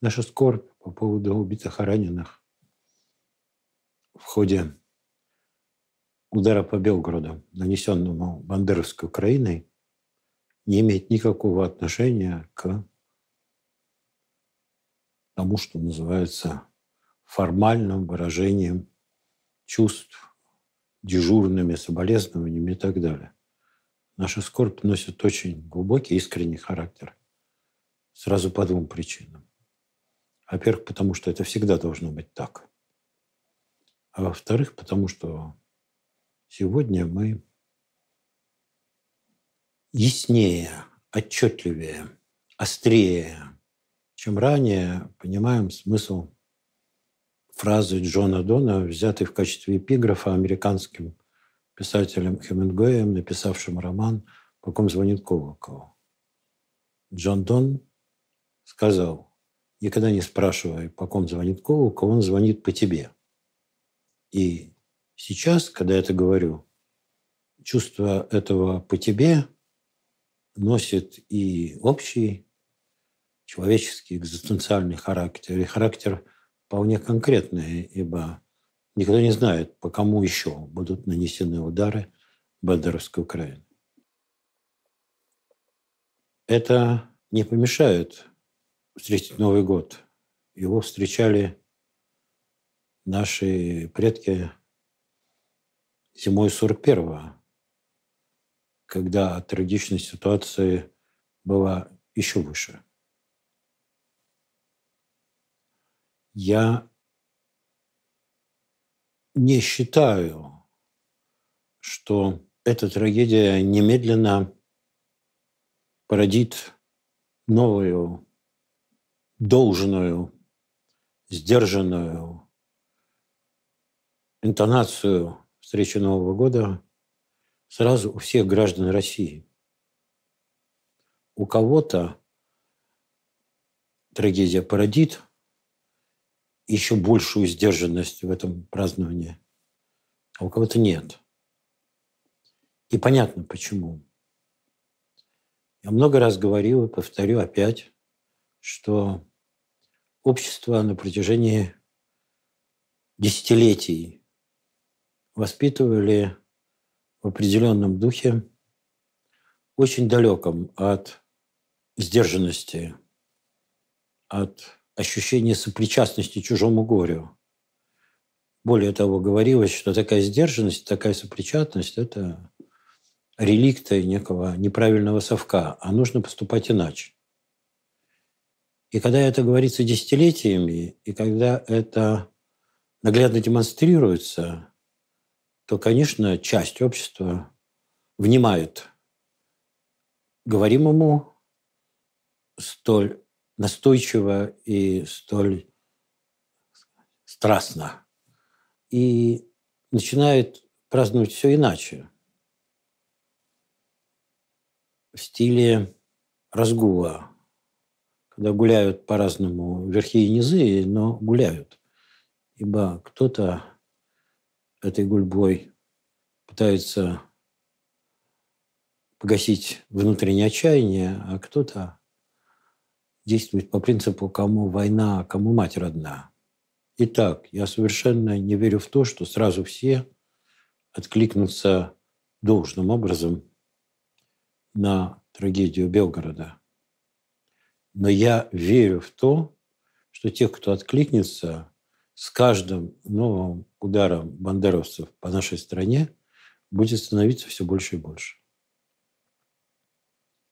наша скорбь по поводу убитых и раненых в ходе удара по Белгороду, нанесенному Бандеровской Украиной, не имеет никакого отношения к тому, что называется формальным выражением чувств, дежурными соболезнованиями и так далее. Наша скорбь носит очень глубокий, искренний характер. Сразу по двум причинам. Во-первых, потому что это всегда должно быть так. А во-вторых, потому что сегодня мы яснее, отчетливее, острее, чем ранее понимаем смысл фразы Джона Дона, взятой в качестве эпиграфа американским писателем Хемингуэем, написавшим роман «По ком звонит колокол». Джон Дон сказал – никогда не спрашивай, по ком звонит кого, он звонит по тебе. И сейчас, когда я это говорю, чувство этого по тебе носит и общий человеческий экзистенциальный характер, и характер вполне конкретный, ибо никто не знает, по кому еще будут нанесены удары Бандеровской Украины. Это не помешает встретить Новый год. Его встречали наши предки зимой 41-го, когда трагичность ситуации была еще выше. Я не считаю, что эта трагедия немедленно породит новую должную, сдержанную интонацию встречи Нового года сразу у всех граждан России. У кого-то трагедия породит еще большую сдержанность в этом праздновании, а у кого-то нет. И понятно почему. Я много раз говорил и повторю опять, что общество на протяжении десятилетий воспитывали в определенном духе, очень далеком от сдержанности, от ощущения сопричастности чужому горю. Более того, говорилось, что такая сдержанность, такая сопричастность – это реликты некого неправильного совка, а нужно поступать иначе. И когда это говорится десятилетиями, и когда это наглядно демонстрируется, то, конечно, часть общества внимает говоримому столь настойчиво и столь страстно. И начинает праздновать все иначе. В стиле разгула когда гуляют по-разному верхи и низы, но гуляют. Ибо кто-то этой гульбой пытается погасить внутреннее отчаяние, а кто-то действует по принципу «кому война, кому мать родная». Итак, я совершенно не верю в то, что сразу все откликнутся должным образом на трагедию Белгорода – но я верю в то, что те, кто откликнется с каждым новым ударом бандеровцев по нашей стране, будет становиться все больше и больше.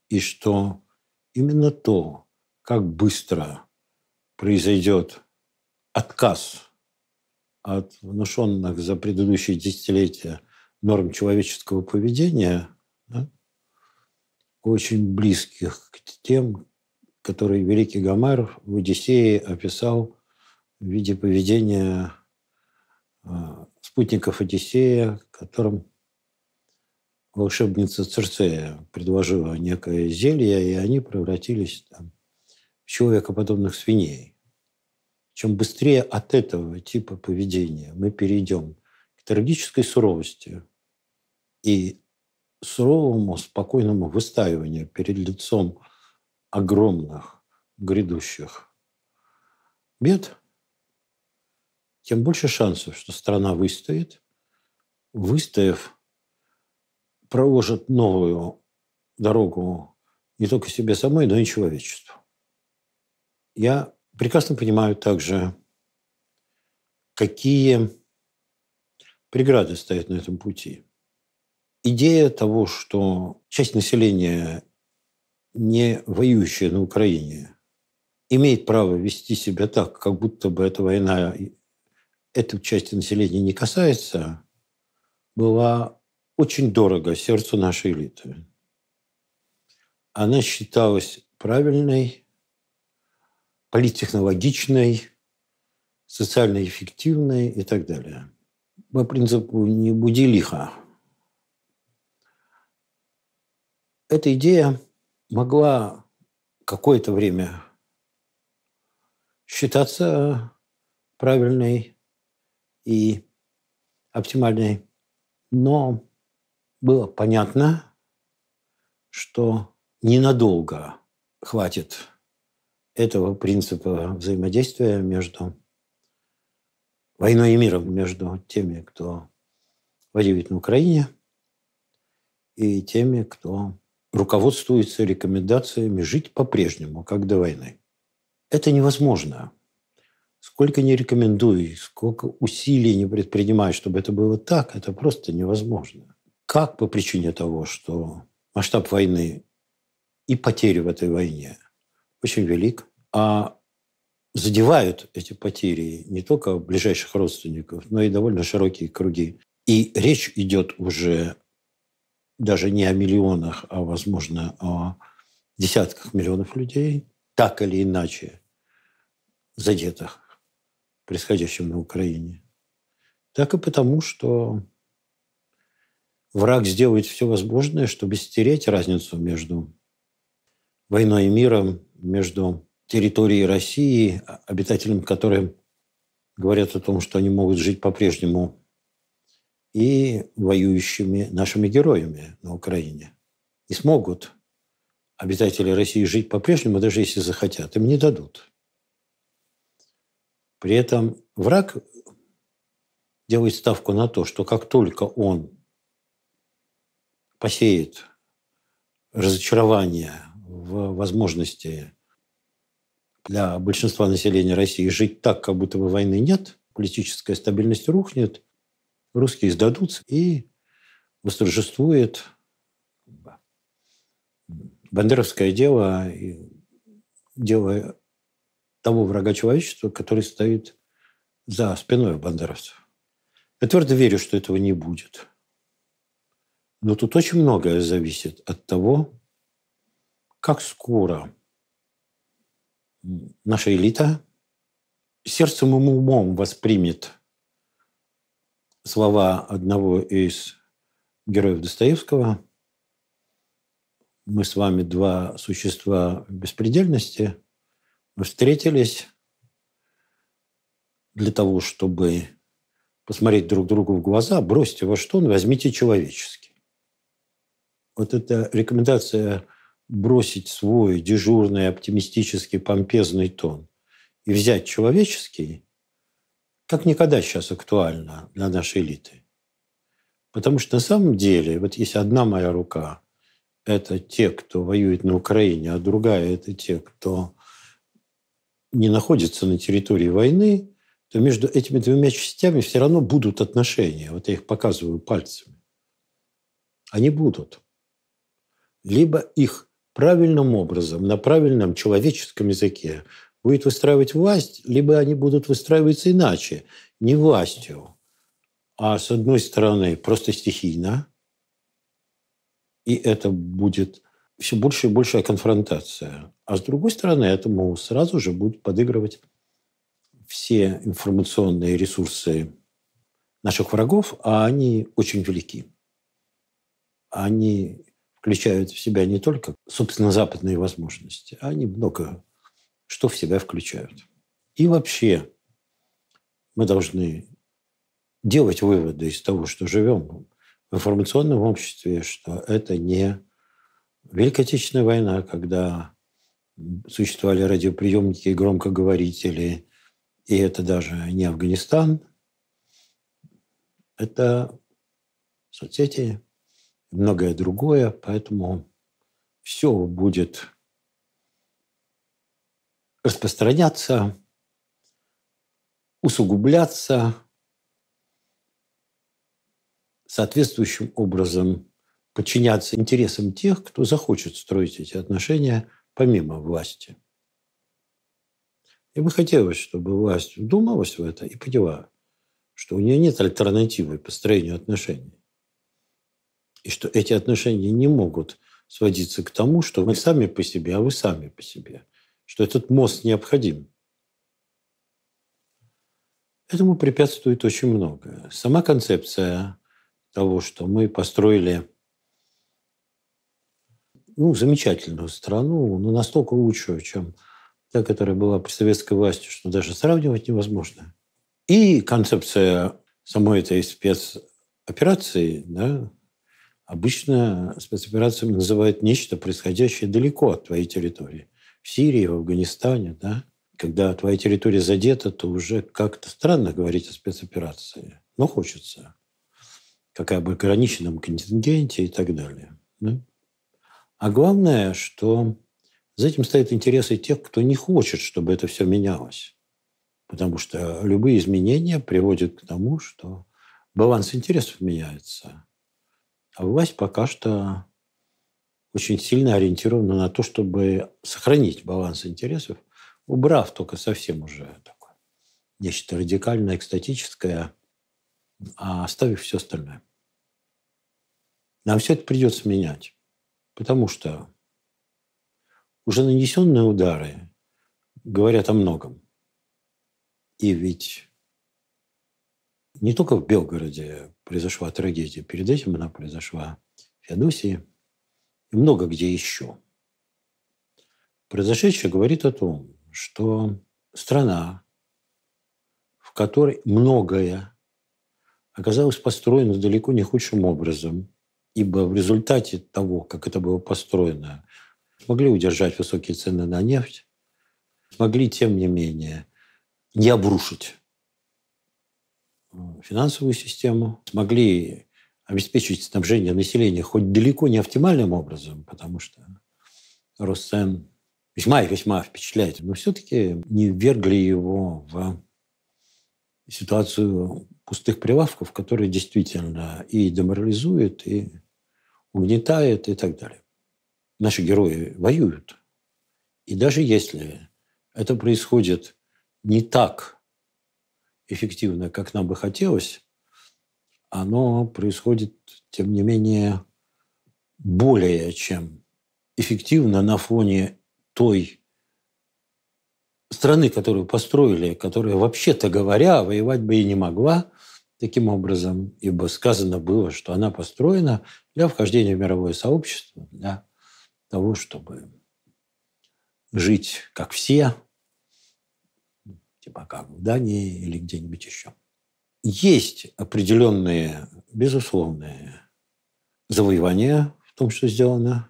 И что именно то, как быстро произойдет отказ от внушенных за предыдущие десятилетия норм человеческого поведения, да, очень близких к тем, который великий Гомер в «Одиссее» описал в виде поведения э, спутников Одиссея, которым волшебница Церцея предложила некое зелье, и они превратились там, в человекоподобных свиней. Чем быстрее от этого типа поведения мы перейдем к трагической суровости и суровому, спокойному выстаиванию перед лицом огромных грядущих бед, тем больше шансов, что страна выстоит, выстояв, проложит новую дорогу не только себе самой, но и человечеству. Я прекрасно понимаю также, какие преграды стоят на этом пути. Идея того, что часть населения не воюющая на Украине, имеет право вести себя так, как будто бы эта война этой части населения не касается, была очень дорого сердцу нашей элиты. Она считалась правильной, политтехнологичной, социально эффективной и так далее. По принципу «не буди лихо». Эта идея могла какое-то время считаться правильной и оптимальной, но было понятно, что ненадолго хватит этого принципа взаимодействия между войной и миром, между теми, кто воюет на Украине, и теми, кто руководствуется рекомендациями жить по-прежнему, как до войны. Это невозможно. Сколько не рекомендую, сколько усилий не предпринимаю, чтобы это было так, это просто невозможно. Как по причине того, что масштаб войны и потери в этой войне очень велик, а задевают эти потери не только ближайших родственников, но и довольно широкие круги. И речь идет уже даже не о миллионах, а, возможно, о десятках миллионов людей, так или иначе задетых происходящим на Украине, так и потому, что враг сделает все возможное, чтобы стереть разницу между войной и миром, между территорией России, обитателям которой говорят о том, что они могут жить по-прежнему и воюющими нашими героями на Украине. не смогут обитатели России жить по-прежнему, даже если захотят. Им не дадут. При этом враг делает ставку на то, что как только он посеет разочарование в возможности для большинства населения России жить так, как будто бы войны нет, политическая стабильность рухнет, русские сдадутся, и восторжествует бандеровское дело, дело того врага человечества, который стоит за спиной бандеровцев. Я твердо верю, что этого не будет. Но тут очень многое зависит от того, как скоро наша элита сердцем и умом воспримет слова одного из героев Достоевского. Мы с вами два существа беспредельности. Мы встретились для того, чтобы посмотреть друг другу в глаза, бросьте во что он, возьмите человеческий. Вот эта рекомендация бросить свой дежурный, оптимистический, помпезный тон и взять человеческий – как никогда сейчас актуально для нашей элиты. Потому что на самом деле, вот если одна моя рука – это те, кто воюет на Украине, а другая – это те, кто не находится на территории войны, то между этими двумя частями все равно будут отношения. Вот я их показываю пальцами. Они будут. Либо их правильным образом, на правильном человеческом языке будет выстраивать власть, либо они будут выстраиваться иначе, не властью, а с одной стороны просто стихийно, и это будет все больше и большая конфронтация. А с другой стороны, этому сразу же будут подыгрывать все информационные ресурсы наших врагов, а они очень велики. Они включают в себя не только, собственно, западные возможности, а они много что в себя включают. И вообще мы должны делать выводы из того, что живем в информационном обществе, что это не Великая Отечественная война, когда существовали радиоприемники и громкоговорители, и это даже не Афганистан, это соцсети, многое другое, поэтому все будет распространяться, усугубляться соответствующим образом подчиняться интересам тех, кто захочет строить эти отношения помимо власти. И бы хотелось, чтобы власть вдумалась в это и поняла, что у нее нет альтернативы построению отношений. И что эти отношения не могут сводиться к тому, что мы сами по себе, а вы сами по себе – что этот мост необходим. Этому препятствует очень многое. Сама концепция того, что мы построили ну, замечательную страну, но настолько лучшую, чем та, которая была при советской власти, что даже сравнивать невозможно. И концепция самой этой спецоперации, да, обычно спецоперациями называют нечто, происходящее далеко от твоей территории – Сирии, в Афганистане, да, когда твоя территория задета, то уже как-то странно говорить о спецоперации. Но хочется. Какая бы ограниченном контингенте и так далее. Да? А главное, что за этим стоят интересы тех, кто не хочет, чтобы это все менялось. Потому что любые изменения приводят к тому, что баланс интересов меняется. А власть пока что очень сильно ориентирована на то, чтобы сохранить баланс интересов, убрав только совсем уже такое нечто радикально экстатическое, а оставив все остальное. Нам все это придется менять, потому что уже нанесенные удары говорят о многом. И ведь не только в Белгороде произошла трагедия, перед этим она произошла в Феодосии – и много где еще. Произошедшее говорит о том, что страна, в которой многое оказалось построено далеко не худшим образом, ибо в результате того, как это было построено, смогли удержать высокие цены на нефть, смогли, тем не менее, не обрушить финансовую систему, смогли обеспечить снабжение населения хоть далеко не оптимальным образом, потому что рост цен весьма и весьма впечатляет, но все-таки не ввергли его в ситуацию пустых прилавков, которые действительно и деморализует, и угнетает, и так далее. Наши герои воюют. И даже если это происходит не так эффективно, как нам бы хотелось, оно происходит, тем не менее, более чем эффективно на фоне той страны, которую построили, которая, вообще-то говоря, воевать бы и не могла таким образом, ибо сказано было, что она построена для вхождения в мировое сообщество, для того, чтобы жить как все, типа как в Дании или где-нибудь еще. Есть определенные, безусловные завоевания в том, что сделано.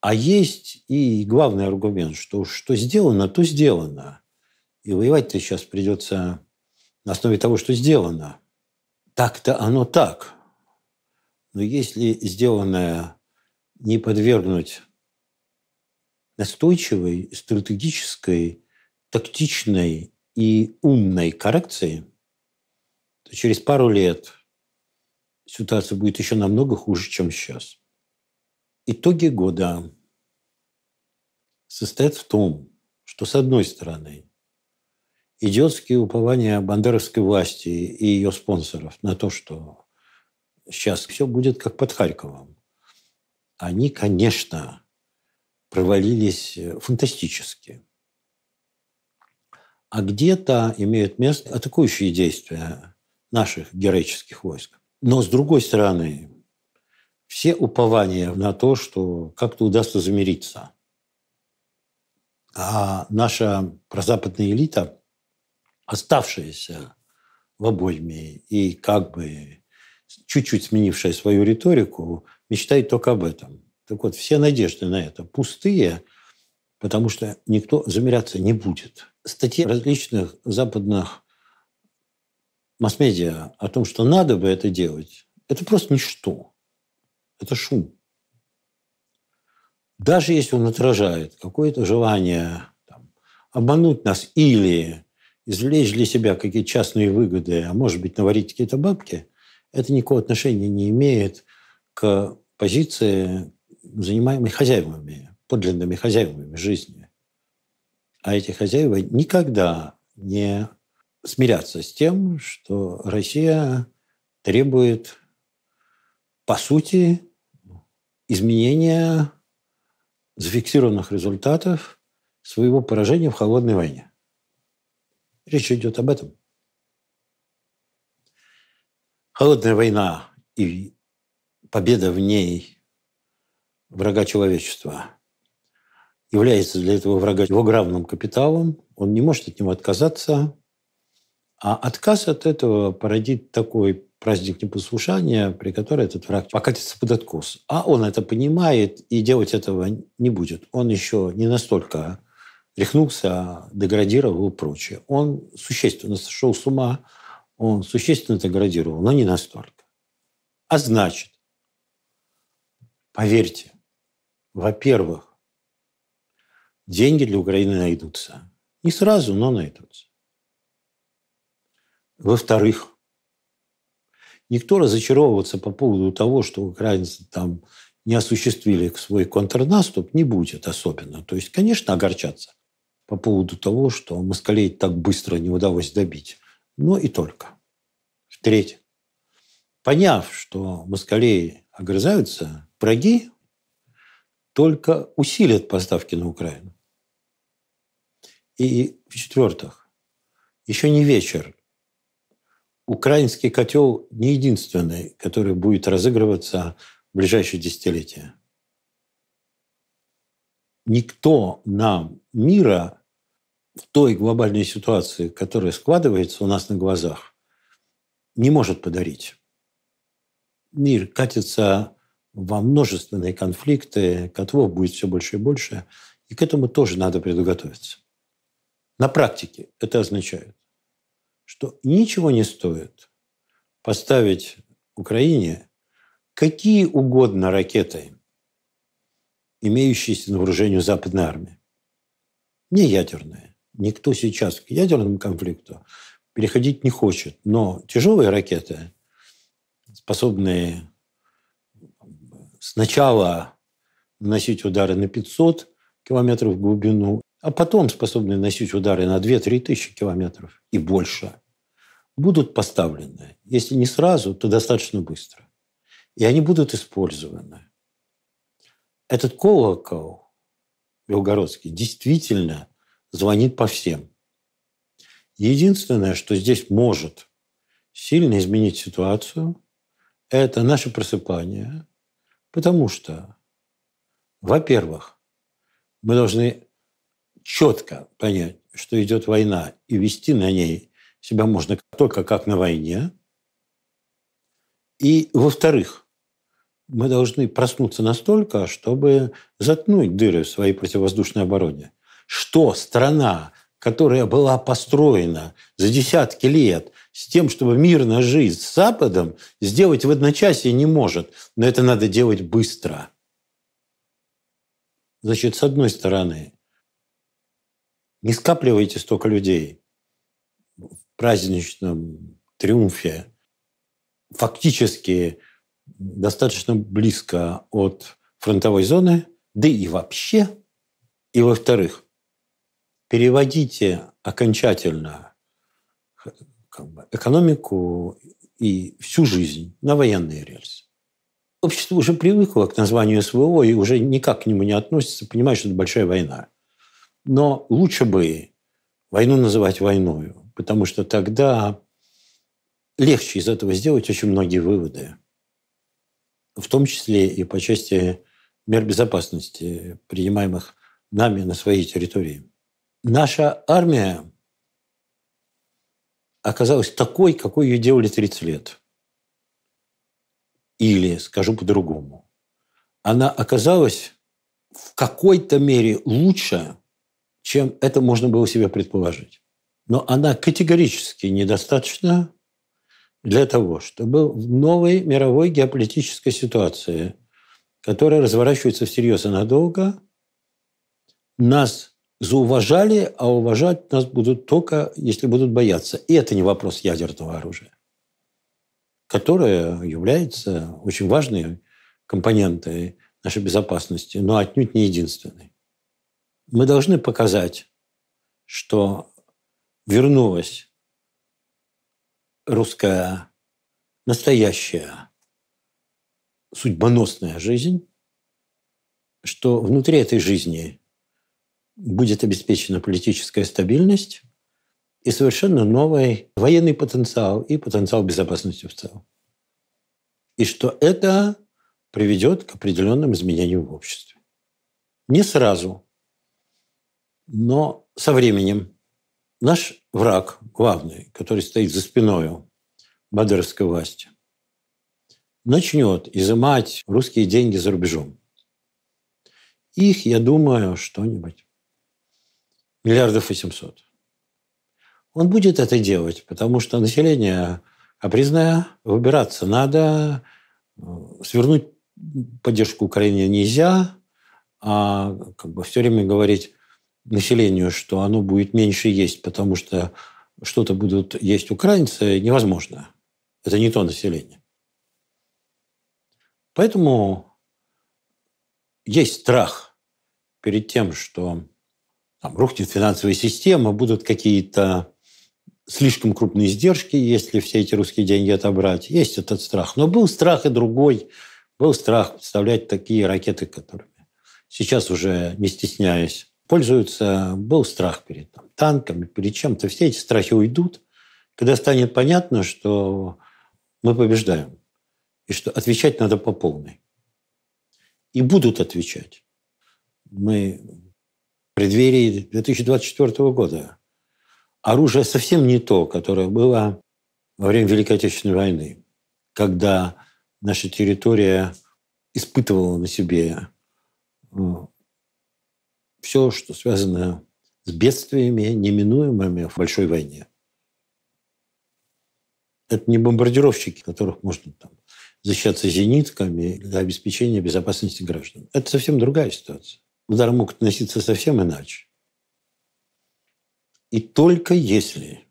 А есть и главный аргумент, что что сделано, то сделано. И воевать-то сейчас придется на основе того, что сделано. Так-то оно так. Но если сделанное не подвергнуть настойчивой, стратегической, тактичной и умной коррекции, то через пару лет ситуация будет еще намного хуже, чем сейчас. Итоги года состоят в том, что, с одной стороны, идиотские упования бандеровской власти и ее спонсоров на то, что сейчас все будет как под Харьковом, они, конечно, провалились э, фантастически. А где-то имеют место атакующие действия наших героических войск. Но, с другой стороны, все упования на то, что как-то удастся замириться. А наша прозападная элита, оставшаяся в обойме и как бы чуть-чуть сменившая свою риторику, мечтает только об этом. Так вот, все надежды на это пустые, потому что никто замеряться не будет. Статьи различных западных масс-медиа о том, что надо бы это делать, это просто ничто. Это шум. Даже если он отражает какое-то желание там, обмануть нас или извлечь для себя какие-то частные выгоды, а может быть, наварить какие-то бабки, это никакого отношения не имеет к позиции, занимаемой хозяевами, подлинными хозяевами жизни. А эти хозяева никогда не смиряться с тем, что Россия требует, по сути, изменения зафиксированных результатов своего поражения в холодной войне. Речь идет об этом. Холодная война и победа в ней врага человечества является для этого врага его главным капиталом. Он не может от него отказаться. А отказ от этого породит такой праздник непослушания, при которой этот враг покатится под откос. А он это понимает и делать этого не будет. Он еще не настолько рехнулся, а деградировал и прочее. Он существенно сошел с ума, он существенно деградировал, но не настолько. А значит, поверьте, во-первых, деньги для Украины найдутся. Не сразу, но найдутся. Во-вторых, никто разочаровываться по поводу того, что украинцы там не осуществили свой контрнаступ, не будет особенно. То есть, конечно, огорчаться по поводу того, что москалей так быстро не удалось добить. Но и только. В-третьих, поняв, что москалей огрызаются, враги только усилят поставки на Украину. И в-четвертых, еще не вечер украинский котел не единственный, который будет разыгрываться в ближайшие десятилетия. Никто нам мира в той глобальной ситуации, которая складывается у нас на глазах, не может подарить. Мир катится во множественные конфликты, котлов будет все больше и больше, и к этому тоже надо предуготовиться. На практике это означает, что ничего не стоит поставить Украине какие угодно ракеты, имеющиеся на вооружении западной армии. Не ядерные. Никто сейчас к ядерному конфликту переходить не хочет. Но тяжелые ракеты, способные сначала наносить удары на 500 километров в глубину а потом способные носить удары на 2-3 тысячи километров и больше, будут поставлены. Если не сразу, то достаточно быстро. И они будут использованы. Этот колокол Белгородский действительно звонит по всем. Единственное, что здесь может сильно изменить ситуацию, это наше просыпание, потому что, во-первых, мы должны четко понять, что идет война, и вести на ней себя можно только как на войне. И, во-вторых, мы должны проснуться настолько, чтобы заткнуть дыры в своей противовоздушной обороне. Что страна, которая была построена за десятки лет с тем, чтобы мирно жить с Западом, сделать в одночасье не может. Но это надо делать быстро. Значит, с одной стороны, не скапливайте столько людей в праздничном триумфе. Фактически достаточно близко от фронтовой зоны, да и вообще. И во-вторых, переводите окончательно как бы, экономику и всю жизнь на военные рельсы. Общество уже привыкло к названию СВО и уже никак к нему не относится, понимает, что это большая война. Но лучше бы войну называть войною, потому что тогда легче из этого сделать очень многие выводы, в том числе и по части мер безопасности, принимаемых нами на своей территории. Наша армия оказалась такой, какой ее делали 30 лет. Или, скажу по-другому, она оказалась в какой-то мере лучше, чем это можно было себе предположить. Но она категорически недостаточна для того, чтобы в новой мировой геополитической ситуации, которая разворачивается всерьез и надолго, нас зауважали, а уважать нас будут только, если будут бояться. И это не вопрос ядерного оружия, которое является очень важной компонентой нашей безопасности, но отнюдь не единственной. Мы должны показать, что вернулась русская настоящая судьбоносная жизнь, что внутри этой жизни будет обеспечена политическая стабильность и совершенно новый военный потенциал и потенциал безопасности в целом. И что это приведет к определенным изменениям в обществе. Не сразу, но со временем наш враг главный, который стоит за спиной бадерской власти, начнет изымать русские деньги за рубежом. Их, я думаю, что-нибудь. Миллиардов и 700. Он будет это делать, потому что население опризное выбираться надо, э, свернуть поддержку Украине нельзя, а как бы все время говорить, населению, что оно будет меньше есть, потому что что-то будут есть украинцы, невозможно. Это не то население. Поэтому есть страх перед тем, что там, рухнет финансовая система, будут какие-то слишком крупные издержки, если все эти русские деньги отобрать. Есть этот страх. Но был страх и другой. Был страх представлять такие ракеты, которыми сейчас уже, не стесняясь, пользуются, был страх перед там, танками перед чем-то. Все эти страхи уйдут, когда станет понятно, что мы побеждаем и что отвечать надо по полной. И будут отвечать. Мы в преддверии 2024 года. Оружие совсем не то, которое было во время Великой Отечественной войны, когда наша территория испытывала на себе э, все, что связано с бедствиями, неминуемыми в большой войне. Это не бомбардировщики, которых можно там, защищаться зенитками для обеспечения безопасности граждан. Это совсем другая ситуация. Удар мог относиться совсем иначе. И только если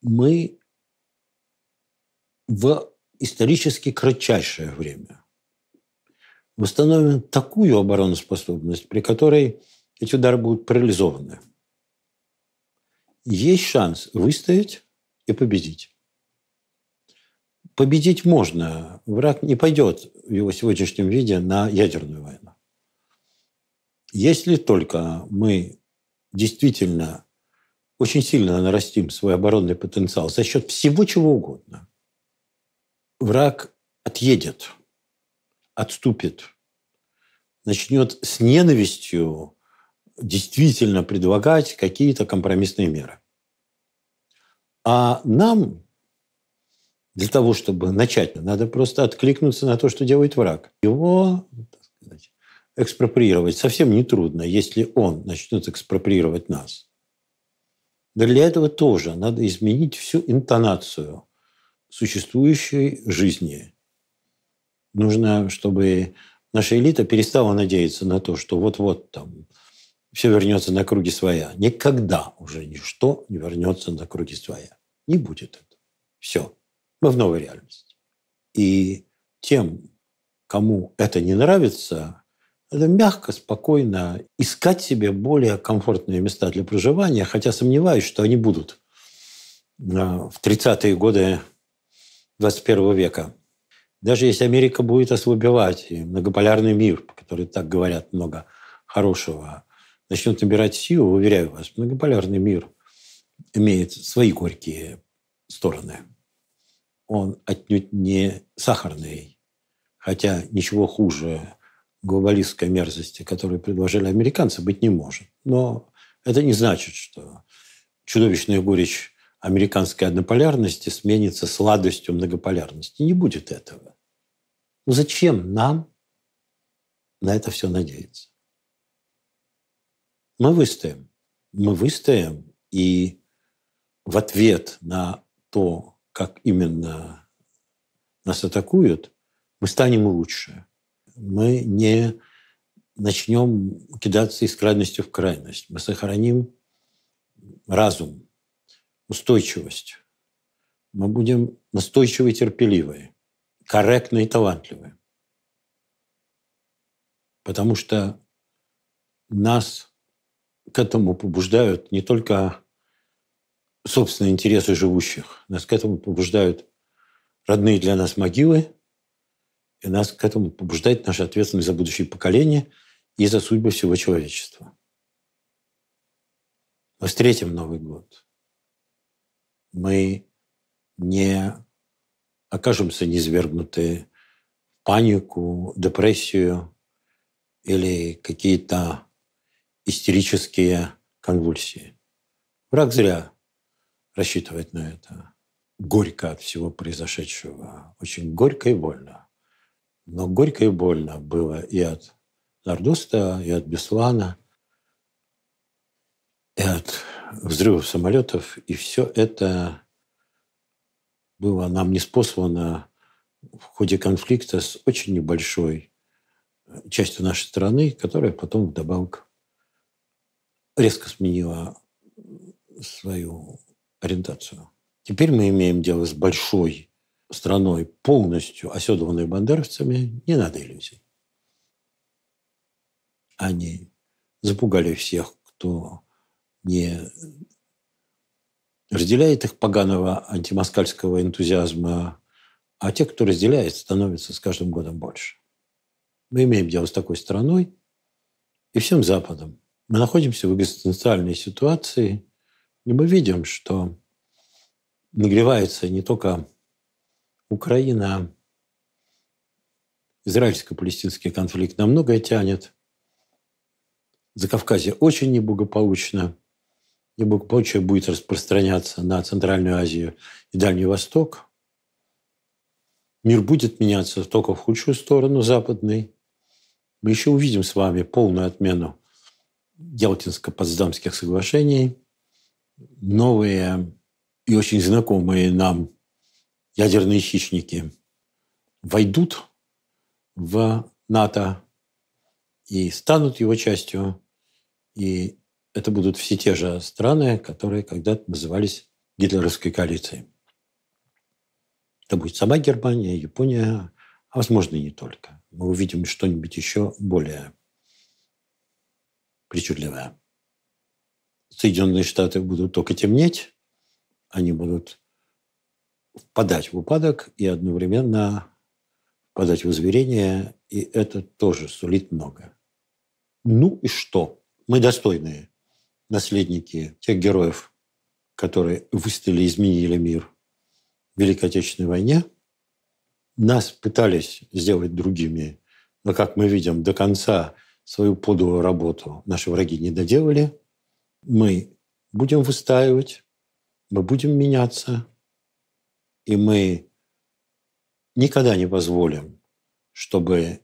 мы в исторически кратчайшее время восстановим такую обороноспособность, при которой эти удары будут парализованы. Есть шанс выстоять и победить. Победить можно. Враг не пойдет в его сегодняшнем виде на ядерную войну. Если только мы действительно очень сильно нарастим свой оборонный потенциал за счет всего чего угодно, враг отъедет – отступит, начнет с ненавистью действительно предлагать какие-то компромиссные меры. А нам для того, чтобы начать, надо просто откликнуться на то, что делает враг. Его сказать, экспроприировать совсем нетрудно, если он начнет экспроприировать нас. для этого тоже надо изменить всю интонацию существующей жизни – Нужно, чтобы наша элита перестала надеяться на то, что вот-вот там все вернется на круги своя. Никогда уже ничто не вернется на круги своя. Не будет это. Все. Мы в новой реальности. И тем, кому это не нравится, надо мягко, спокойно искать себе более комфортные места для проживания, хотя сомневаюсь, что они будут а, в 30-е годы 21 века даже если Америка будет ослабевать, и многополярный мир, который так говорят много хорошего, начнет набирать силу, уверяю вас, многополярный мир имеет свои горькие стороны. Он отнюдь не сахарный, хотя ничего хуже глобалистской мерзости, которую предложили американцы, быть не может. Но это не значит, что чудовищная горечь американской однополярности сменится сладостью многополярности. Не будет этого. Но ну зачем нам на это все надеяться? Мы выстоим. Мы выстоим, и в ответ на то, как именно нас атакуют, мы станем лучше. Мы не начнем кидаться из крайности в крайность. Мы сохраним разум – устойчивость. Мы будем настойчивы и терпеливы, корректны и талантливы. Потому что нас к этому побуждают не только собственные интересы живущих, нас к этому побуждают родные для нас могилы, и нас к этому побуждает наша ответственность за будущее поколение и за судьбу всего человечества. Мы встретим Новый год – мы не окажемся низвергнуты в панику, депрессию или какие-то истерические конвульсии. Враг зря рассчитывает на это. Горько от всего произошедшего. Очень горько и больно. Но горько и больно было и от Нардуста, и от Беслана – и от взрывов самолетов, и все это было нам неспослано в ходе конфликта с очень небольшой э, частью нашей страны, которая потом вдобавок резко сменила свою ориентацию. Теперь мы имеем дело с большой страной, полностью оседованной бандеровцами. Не надо иллюзий. Они запугали всех, кто не разделяет их поганого антимоскальского энтузиазма, а те, кто разделяет, становятся с каждым годом больше. Мы имеем дело с такой страной и всем Западом. Мы находимся в экзистенциальной ситуации, и мы видим, что нагревается не только Украина, израильско-палестинский конфликт намного тянет. За Кавказе очень неблагополучно – неблагополучие будет распространяться на Центральную Азию и Дальний Восток. Мир будет меняться только в худшую сторону, западный. Мы еще увидим с вами полную отмену Ялтинско-Потсдамских соглашений, новые и очень знакомые нам ядерные хищники войдут в НАТО и станут его частью, и это будут все те же страны, которые когда-то назывались гитлеровской коалицией. Это будет сама Германия, Япония, а возможно и не только. Мы увидим что-нибудь еще более причудливое. Соединенные Штаты будут только темнеть, они будут впадать в упадок и одновременно впадать в озверение, и это тоже сулит много. Ну и что? Мы достойные наследники тех героев, которые выстояли и изменили мир в Великой Отечественной войне. Нас пытались сделать другими, но, как мы видим, до конца свою подовую работу наши враги не доделали. Мы будем выстаивать, мы будем меняться, и мы никогда не позволим, чтобы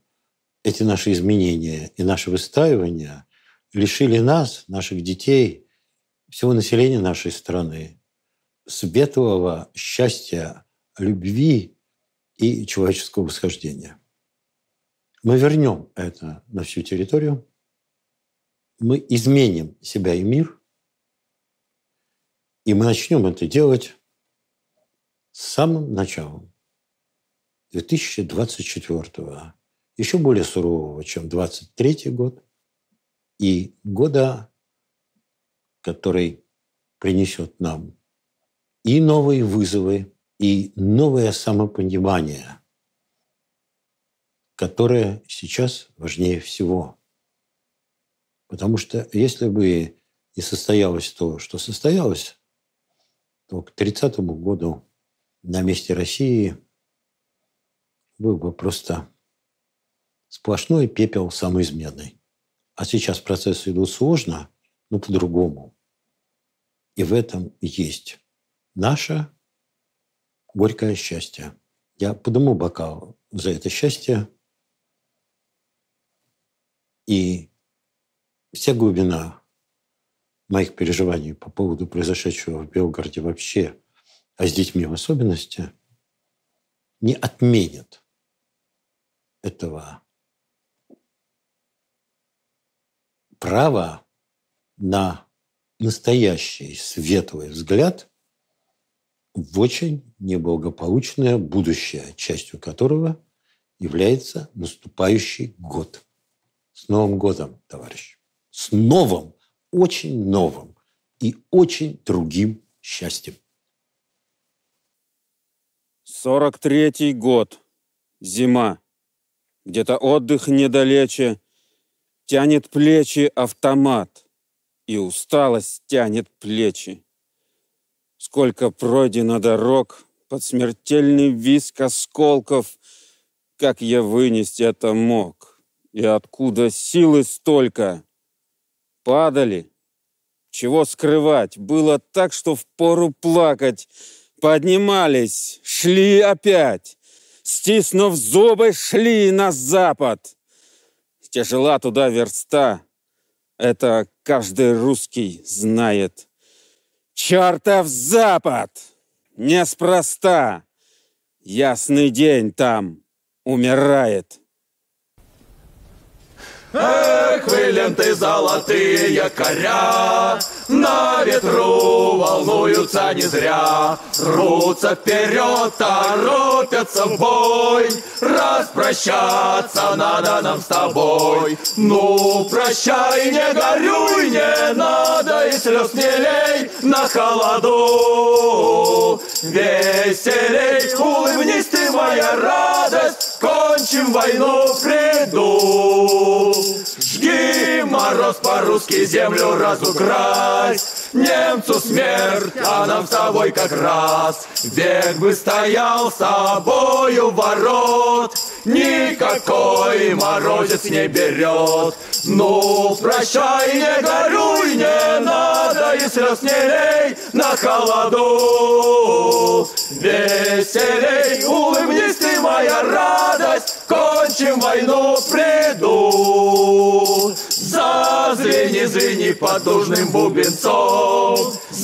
эти наши изменения и наши выстаивания лишили нас, наших детей, всего населения нашей страны, светлого счастья, любви и человеческого восхождения. Мы вернем это на всю территорию, мы изменим себя и мир, и мы начнем это делать с самым началом 2024 года, еще более сурового, чем 2023 год – и года, который принесет нам и новые вызовы, и новое самопонимание, которое сейчас важнее всего. Потому что если бы не состоялось то, что состоялось, то к 30 году на месте России был бы просто сплошной пепел самоизменный. А сейчас процессы идут сложно, но по-другому. И в этом есть наше горькое счастье. Я подыму бокал за это счастье. И вся глубина моих переживаний по поводу произошедшего в Белгороде вообще, а с детьми в особенности, не отменит этого право на настоящий светлый взгляд в очень неблагополучное будущее, частью которого является наступающий год. С Новым годом, товарищ! С новым, очень новым и очень другим счастьем. 43-й год. Зима. Где-то отдых недалече, Тянет плечи автомат, и усталость тянет плечи. Сколько пройдено дорог под смертельный виск осколков, как я вынести это мог, и откуда силы столько? Падали, чего скрывать, было так, что в пору плакать. Поднимались, шли опять, стиснув зубы, шли на запад. Тяжела туда верста. Это каждый русский знает. Чертов запад! Неспроста! Ясный день там умирает. Эх, вы ленты золотые коря На ветру волнуются не зря, Рутся вперед, торопятся в бой, Распрощаться надо нам с тобой. Ну, прощай, не горюй, не надо, И слез не лей на холоду. Веселей, улыбнись ты, моя радость, Кончим войну в приду. Жги, мороз, по-русски землю разукрась. Немцу смерть, а нам с тобой как раз. Век бы стоял с собою ворот, Никакой морозец не берет. Ну, прощай, не горюй, не надо, и слез не лей на холоду. Веселей, улыбнись ты, моя радость, кончим войну, приду. Зазвени, звени под дужным бубенцом.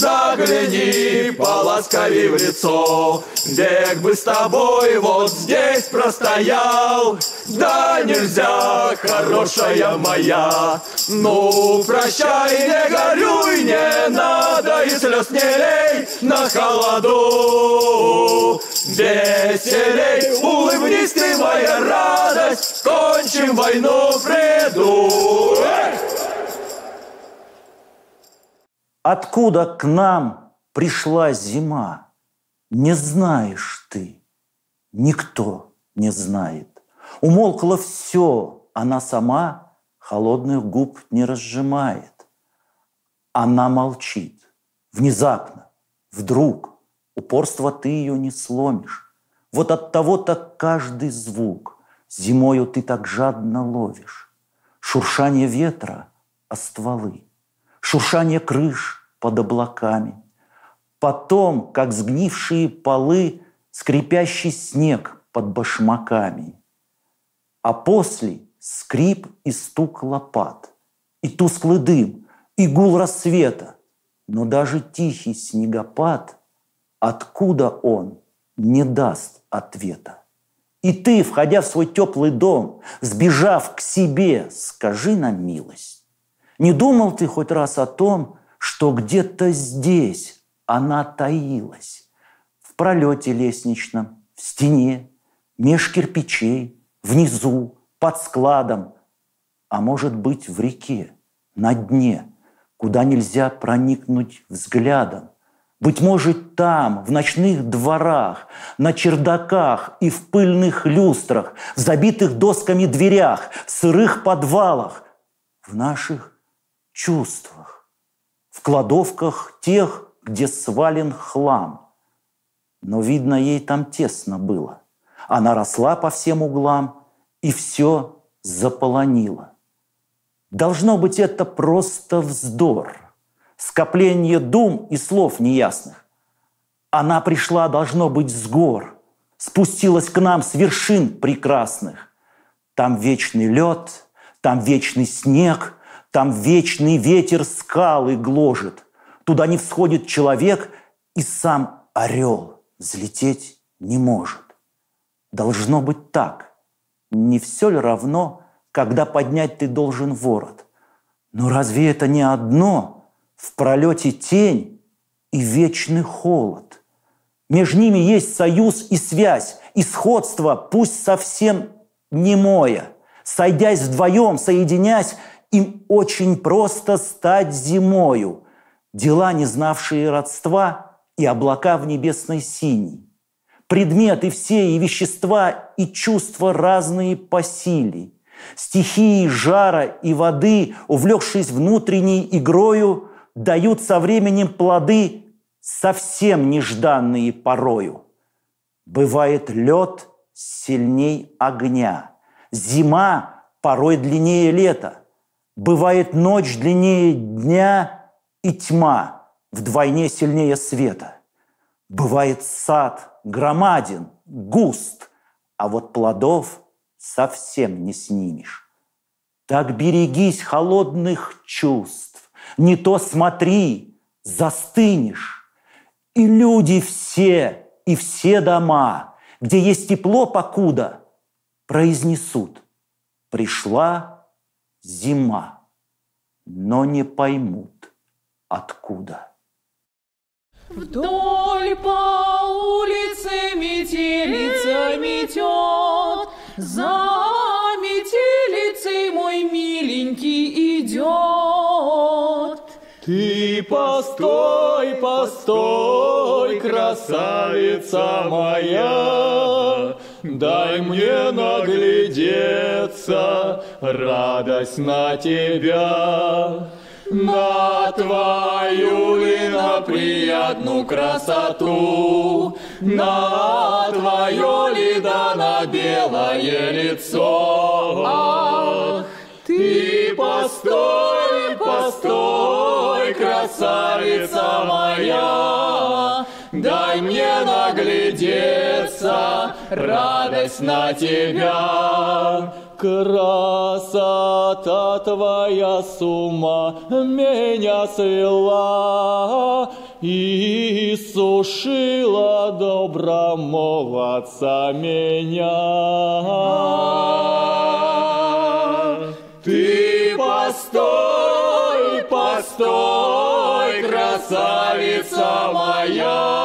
Загляни, полоскави в лицо Век бы с тобой вот здесь простоял Да нельзя, хорошая моя Ну, прощай, не горюй, не надо И слез не лей на холоду Веселей, улыбнись ты, моя радость Кончим войну в бреду Откуда к нам пришла зима? Не знаешь ты, никто не знает. Умолкло все, она сама холодных губ не разжимает. Она молчит. Внезапно, вдруг, упорство ты ее не сломишь. Вот от того-то каждый звук зимою ты так жадно ловишь. Шуршание ветра о стволы – шуршание крыш под облаками. Потом, как сгнившие полы, скрипящий снег под башмаками. А после скрип и стук лопат, и тусклый дым, и гул рассвета. Но даже тихий снегопад, откуда он, не даст ответа. И ты, входя в свой теплый дом, сбежав к себе, скажи нам милость, не думал ты хоть раз о том, что где-то здесь она таилась? В пролете лестничном, в стене, меж кирпичей, внизу, под складом, а может быть в реке, на дне, куда нельзя проникнуть взглядом. Быть может, там, в ночных дворах, на чердаках и в пыльных люстрах, в забитых досками дверях, в сырых подвалах, в наших чувствах, в кладовках тех, где свален хлам. Но, видно, ей там тесно было. Она росла по всем углам и все заполонила. Должно быть, это просто вздор, скопление дум и слов неясных. Она пришла, должно быть, с гор, спустилась к нам с вершин прекрасных. Там вечный лед, там вечный снег – там вечный ветер скалы гложет. Туда не всходит человек, и сам орел взлететь не может. Должно быть так. Не все ли равно, когда поднять ты должен ворот? Но разве это не одно? В пролете тень и вечный холод. Между ними есть союз и связь, и сходство, пусть совсем немое. Сойдясь вдвоем, соединясь, им очень просто стать зимою, дела, не знавшие родства, и облака в небесной синей. Предметы все, и вещества, и чувства разные по силе. Стихии жара и воды, увлекшись внутренней игрою, дают со временем плоды, совсем нежданные порою. Бывает лед сильней огня, зима порой длиннее лета, Бывает ночь длиннее дня и тьма вдвойне сильнее света. Бывает сад громаден, густ, а вот плодов совсем не снимешь. Так берегись холодных чувств, не то смотри, застынешь. И люди все, и все дома, где есть тепло покуда, произнесут. Пришла зима, но не поймут, откуда. Вдоль по улице метелица метет, за метелицей мой миленький идет. Ты постой, постой, красавица моя, Дай мне наглядеться, радость на тебя, на твою и на приятную красоту, на твое ли да на белое лицо. Ах, ты постой, постой, красавица моя, дай мне наглядеться, радость на тебя. Красота твоя с ума меня свела И сушила добра отца меня. Ты постой, постой, красавица моя,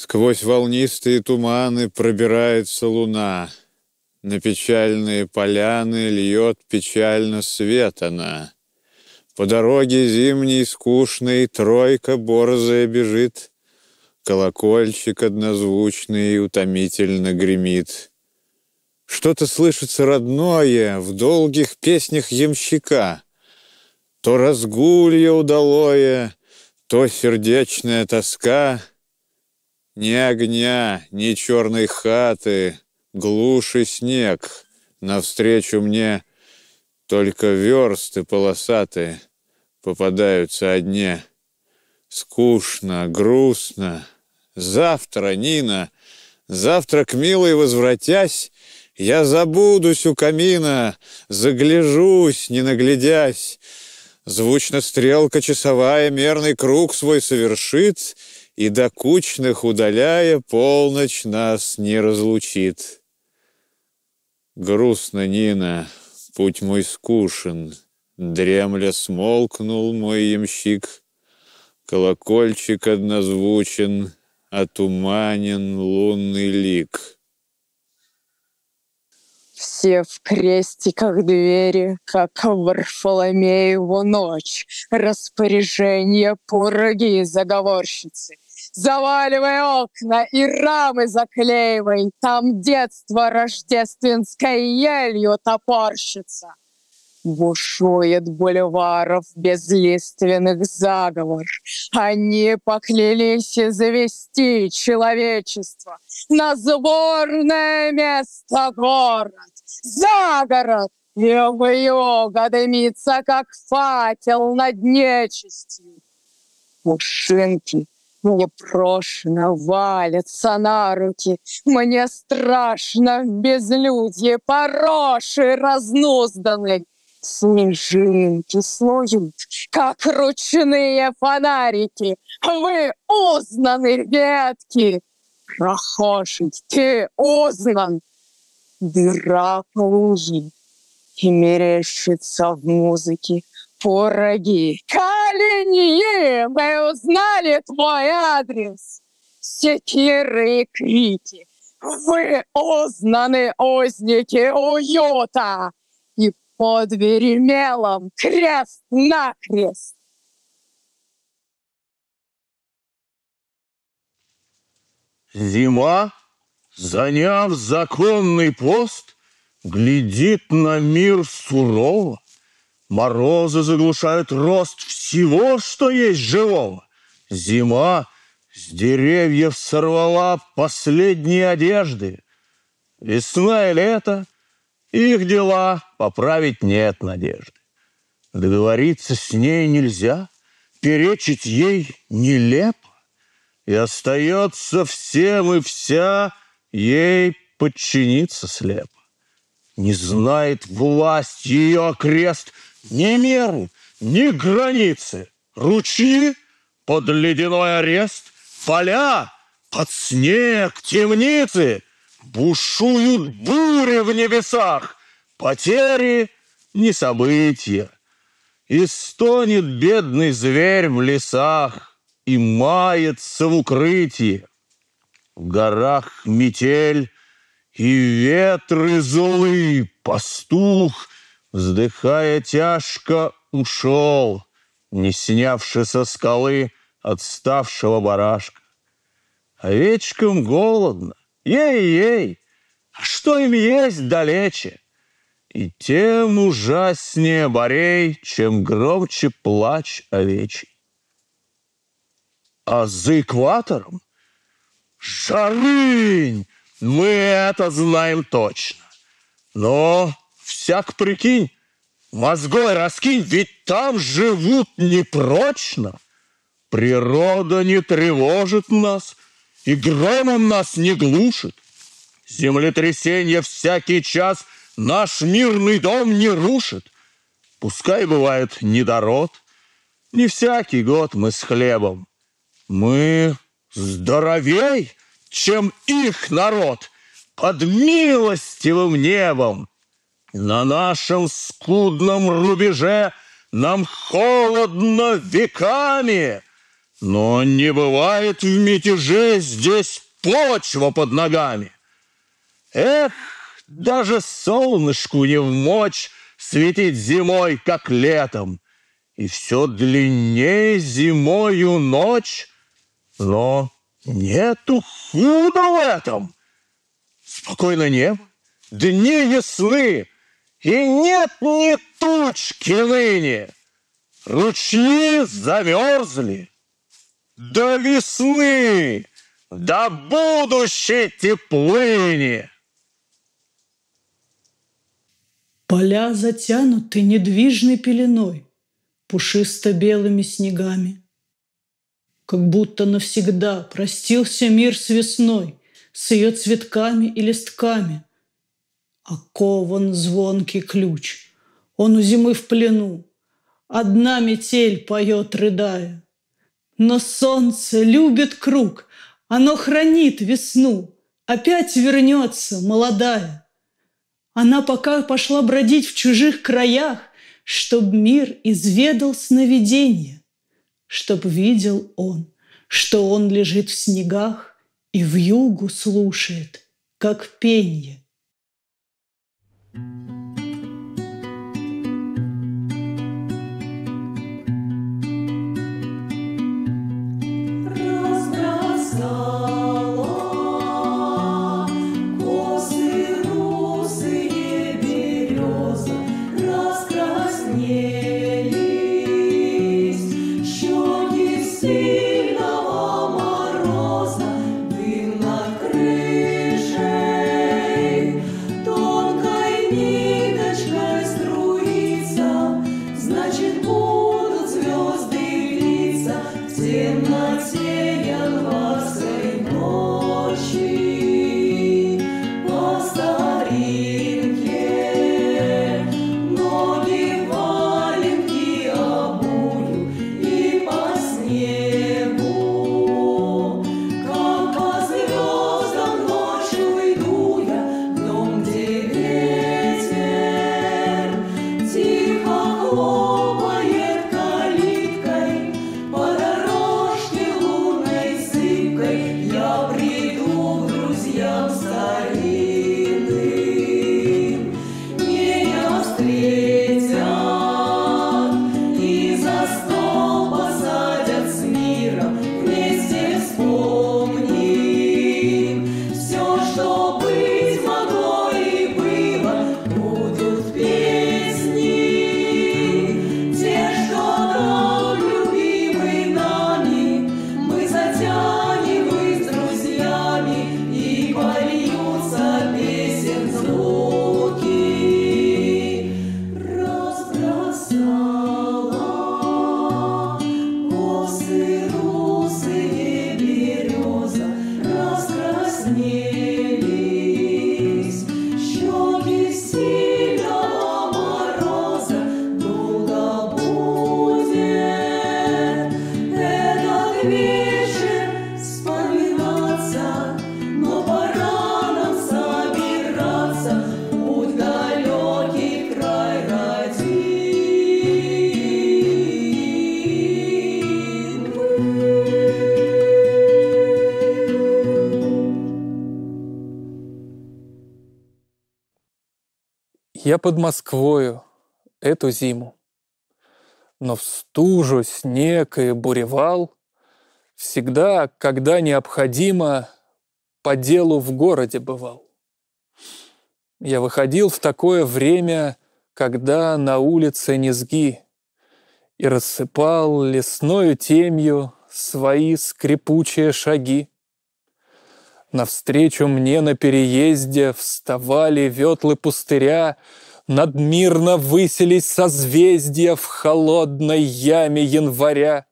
Сквозь волнистые туманы пробирается луна. На печальные поляны льет печально свет она. По дороге зимней скучной тройка борзая бежит. Колокольчик однозвучный и утомительно гремит. Что-то слышится родное в долгих песнях ямщика. То разгулье удалое, то сердечная тоска — ни огня, ни черной хаты, глуши снег. Навстречу мне только версты полосатые попадаются одни. Скучно, грустно. Завтра, Нина, завтра к милой возвратясь, я забудусь у камина, загляжусь, не наглядясь. Звучно стрелка часовая мерный круг свой совершит, и до кучных удаляя, полночь нас не разлучит. Грустно, Нина, путь мой скушен, дремля смолкнул мой ямщик, колокольчик однозвучен, отуманен лунный лик. Все в крестиках двери, как Варфоломеева ночь, распоряжение пороги заговорщицы — Заваливай окна и рамы заклеивай, Там детство рождественской елью топорщится. Бушует бульваров безлиственных заговор. Они поклялись завести человечество На сборное место город, за город. И вьюга дымится, как факел над нечистью. Пушинки мне прошно валятся на руки, Мне страшно безлюдье, Пороши разнузданы. Снежинки слуют, как ручные фонарики. Вы узнаны, ветки. Прохожий, ты узнан. Дыра по лужи и мерещится в музыке пороги. колени, мы узнали твой адрес. Секиры и крики. Вы узнаны узники уюта. И под веремелом крест на крест. Зима, заняв законный пост, глядит на мир сурово Морозы заглушают рост всего, что есть живого. Зима с деревьев сорвала последние одежды. Весна и лето — их дела, поправить нет надежды. Договориться с ней нельзя, перечить ей нелепо. И остается всем и вся ей подчиниться слепо. Не знает власть ее крест — ни меры, ни границы. Ручьи под ледяной арест, поля под снег, темницы. Бушуют бури в небесах, потери не события. И стонет бедный зверь в лесах, и мается в укрытии. В горах метель, и ветры злы, пастух — вздыхая тяжко, ушел, не снявши со скалы отставшего барашка. Овечкам а голодно, ей-ей, а что им есть далече? И тем ужаснее борей, чем громче плач овечий. А за экватором Жарынь! Мы это знаем точно. Но всяк прикинь, мозгой раскинь, ведь там живут непрочно. Природа не тревожит нас и громом нас не глушит. Землетрясение всякий час наш мирный дом не рушит. Пускай бывает недород, не всякий год мы с хлебом. Мы здоровей, чем их народ, под милостивым небом на нашем скудном рубеже нам холодно веками, но не бывает в мятеже здесь почва под ногами. Эх, даже солнышку не в мочь светить зимой, как летом, и все длиннее зимою ночь, но нету худа в этом. Спокойно небо, дни ясны, и нет ни тучки ныне, Ручьи замерзли. До весны, до будущей теплыни. Поля затянуты недвижной пеленой, Пушисто-белыми снегами. Как будто навсегда простился мир с весной, С ее цветками и листками — а кован звонкий ключ, он у зимы в плену. Одна метель поет, рыдая. Но солнце любит круг, оно хранит весну. Опять вернется молодая. Она пока пошла бродить в чужих краях, Чтоб мир изведал сновидение, Чтоб видел он, что он лежит в снегах И в югу слушает, как пенье thank you под Москвою эту зиму. Но в стужу, снег и буревал всегда, когда необходимо, по делу в городе бывал. Я выходил в такое время, когда на улице низги, и рассыпал лесною темью свои скрипучие шаги. Навстречу мне на переезде вставали ветлы пустыря — Надмирно выселись созвездия в холодной яме января.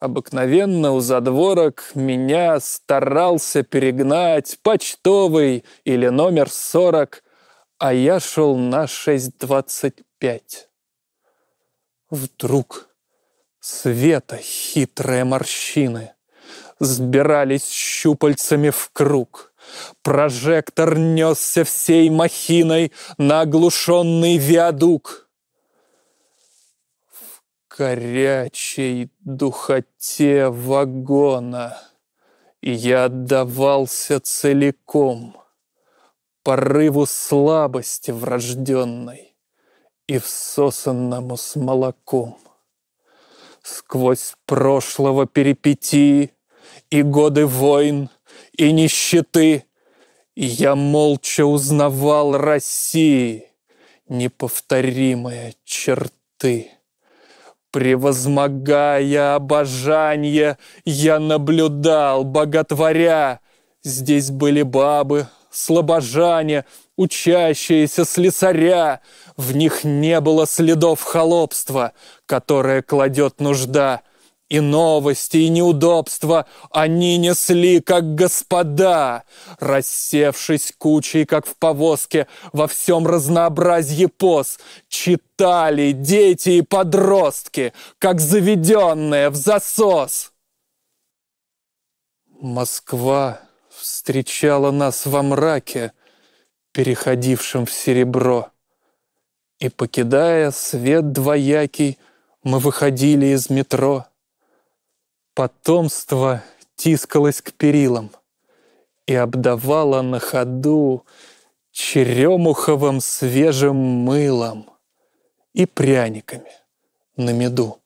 Обыкновенно у задворок меня старался перегнать почтовый или номер сорок, а я шел на шесть двадцать пять. Вдруг света хитрые морщины сбирались щупальцами в круг — Прожектор несся всей махиной на оглушенный виадук. В горячей духоте вагона я отдавался целиком порыву слабости врожденной и всосанному с молоком. Сквозь прошлого перипетии и годы войн — и нищеты. И я молча узнавал России неповторимые черты. Превозмогая обожание, я наблюдал, боготворя. Здесь были бабы, слабожане, учащиеся слесаря. В них не было следов холопства, которое кладет нужда — и новости, и неудобства они несли, как господа, рассевшись кучей, как в повозке, во всем разнообразии поз, читали дети и подростки, как заведенные в засос. Москва встречала нас во мраке, переходившем в серебро. И, покидая свет двоякий, мы выходили из метро — Потомство тискалось к перилам и обдавало на ходу черемуховым свежим мылом и пряниками на меду.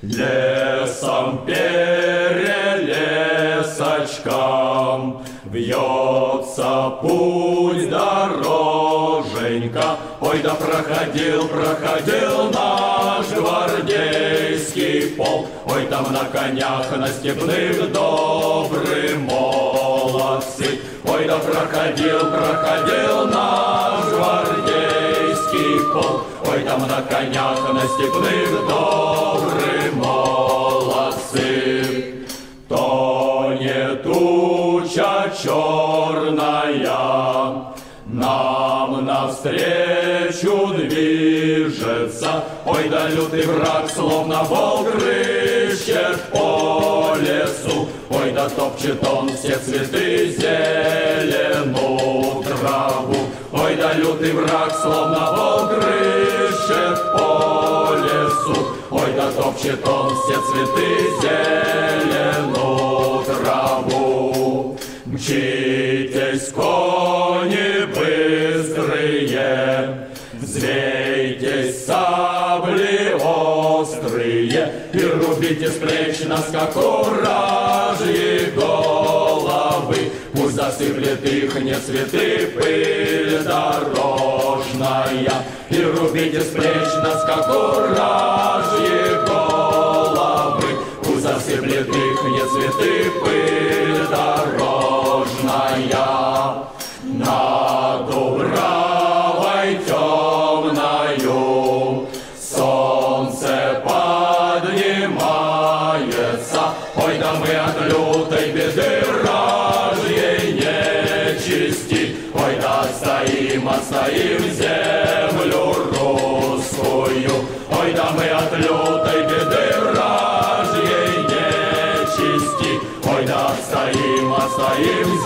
Лесом перелесочкам Вьется путь дороженька, Ой, да проходил, проходил наш гвардейский пол, Ой, там на конях, на степных добрый молодцы, Ой, да проходил, проходил наш гвардейский пол, Ой, там на конях, на степных добрый молодцы. туча черная нам навстречу движется. Ой, да лютый враг, словно волк рыщет по лесу. Ой, да топчет он все цветы зеленую траву. Ой, да лютый враг, словно волк рыщет по лесу. Ой, да топчет он все цветы зеленую Мчитесь, кони быстрые, Взвейтесь, сабли острые, И рубите с плеч нас, как уражьи головы. Пусть засыплет их не цветы, пыль дорожная, И рубите с плеч нас, как уражьи головы редых, если цветы, пыль дорожная на Дубравой темною солнце поднимается. Ой, да мы от лютой беды рождение чисти. Ой, да стоим, отстоим землю русскую. Ой, да мы от лютой só eu